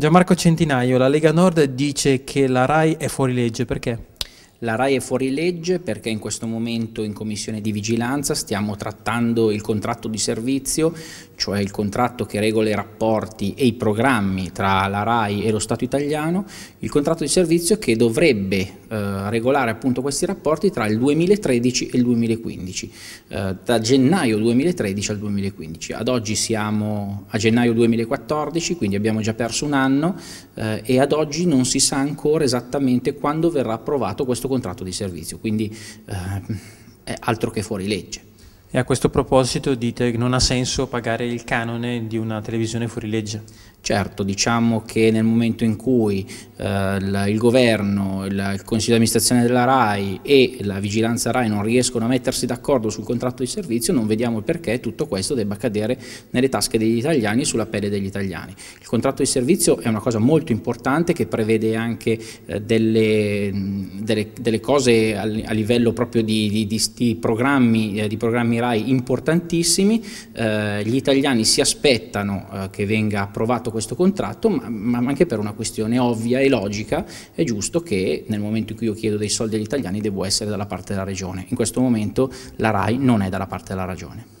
Gianmarco Centinaio, la Lega Nord dice che la RAI è fuori legge, perché? La RAI è fuori legge perché in questo momento in commissione di vigilanza stiamo trattando il contratto di servizio, cioè il contratto che regola i rapporti e i programmi tra la RAI e lo Stato italiano, il contratto di servizio che dovrebbe eh, regolare appunto questi rapporti tra il 2013 e il 2015, eh, da gennaio 2013 al 2015. Ad oggi siamo a gennaio 2014, quindi abbiamo già perso un anno eh, e ad oggi non si sa ancora esattamente quando verrà approvato questo contratto di servizio, quindi eh, è altro che fuori legge. E a questo proposito dite che non ha senso pagare il canone di una televisione fuori legge? Certo, diciamo che nel momento in cui eh, il, governo, il, il consiglio di amministrazione della RAI e la vigilanza RAI non riescono a mettersi d'accordo sul contratto di servizio, non vediamo perché tutto questo debba cadere nelle tasche degli italiani e sulla pelle degli italiani. Il contratto di servizio è una cosa molto importante che prevede anche eh, delle, delle, delle, cose a, a, livello proprio di, di, di, di programmi, eh, programmi, RAI importantissimi. Eh, gli italiani si aspettano eh, che venga approvato fatto questo contratto, ma, ma, anche per una questione ovvia e logica è giusto che nel momento in cui io chiedo dei soldi agli italiani devo essere dalla parte della regione. In questo momento la RAI non è dalla parte della ragione.